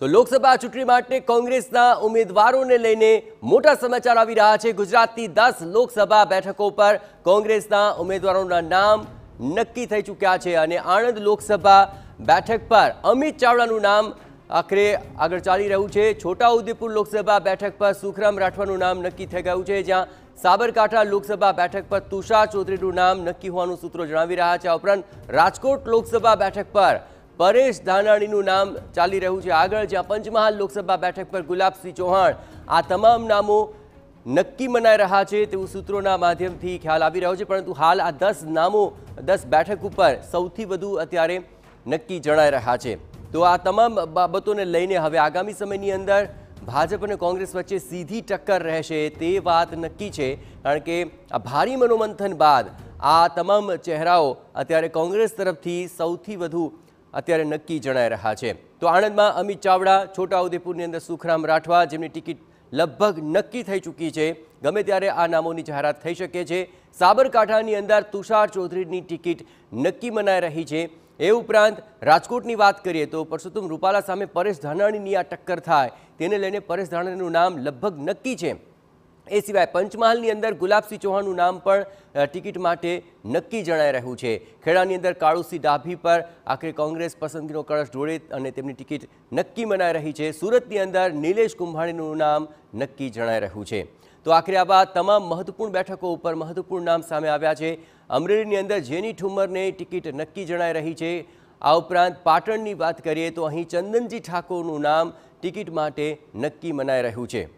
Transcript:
તો લોકસભા ચૂંટણી માટે કોંગ્રેસના ઉમેદવારોને લઈને મોટા સમાચાર આવી રહ્યા છે ગુજરાતની દસ લોકસભા બેઠકો પર કોંગ્રેસના ઉમેદવારોના નામ નક્કી થઈ ચૂક્યા છે અને આણંદ લોકસભા બેઠક પર અમિત ચાવડાનું નામ આખરે આગળ ચાલી રહ્યું છે છોટાઉદેપુર લોકસભા બેઠક પર સુખરામ રાઠવાનું નામ નક્કી થઈ ગયું છે જ્યાં સાબરકાંઠા લોકસભા બેઠક પર તુષાર ચૌધરીનું નામ નક્કી હોવાનું સૂત્રો જણાવી રહ્યા છે ઉપરાંત રાજકોટ લોકસભા બેઠક પર પરેશ ધાનાણીનું નામ ચાલી રહ્યું છે આગળ જ્યાં પંચમહાલ લોકસભા બેઠક પર ગુલાબસિંહ ચૌહાણ આ તમામ નામો નક્કી મનાઈ રહ્યા છે તેવું સૂત્રોના માધ્યમથી ખ્યાલ આવી રહ્યો છે પરંતુ હાલ આ દસ નામો દસ બેઠક ઉપર સૌથી વધુ અત્યારે નક્કી જણાઈ રહ્યા છે તો આ તમામ બાબતોને લઈને હવે આગામી સમયની અંદર ભાજપ અને કોંગ્રેસ વચ્ચે સીધી ટક્કર રહેશે તે વાત નક્કી છે કારણ કે આ ભારી મનોમંથન બાદ આ તમામ ચહેરાઓ અત્યારે કોંગ્રેસ તરફથી સૌથી વધુ અત્યારે નક્કી જણાઈ રહ્યા છે તો આણંદમાં અમિત ચાવડા છોટાઉદેપુરની અંદર સુખરામ રાઠવા જેમની ટિકિટ લગભગ નક્કી થઈ ચૂકી છે ગમે ત્યારે આ નામોની જાહેરાત થઈ શકે છે સાબરકાંઠાની અંદર તુષાર ચૌધરીની ટિકિટ નક્કી મનાઈ રહી છે એ ઉપરાંત રાજકોટની વાત કરીએ તો પરસોત્તમ રૂપાલા સામે પરેશ ધાનાણીની આ ટક્કર થાય તેને લઈને પરેશ ધાનાણીનું નામ લગભગ નક્કી છે એ સિવાય પંચમહાલની અંદર ગુલાબસિંહ ચૌહાણનું નામ પણ ટિકિટ માટે નક્કી જણાઈ રહ્યું છે ખેડાની અંદર કાળુસિંહ ડાભી પર આખરે કોંગ્રેસ પસંદગીનો કળશ ઢોળે અને તેમની ટિકિટ નક્કી મનાઈ રહી છે સુરતની અંદર નિલેશ કુંભાણીનું નામ નક્કી જણાઈ રહ્યું છે તો આખરે આવા તમામ મહત્વપૂર્ણ બેઠકો ઉપર મહત્વપૂર્ણ નામ સામે આવ્યા છે અમરેલીની અંદર જેની ઠુમ્મરને ટિકિટ નક્કી જણાઈ રહી છે આ ઉપરાંત પાટણની વાત કરીએ તો અહીં ચંદનજી ઠાકોરનું નામ ટિકિટ માટે નક્કી મનાઈ રહ્યું છે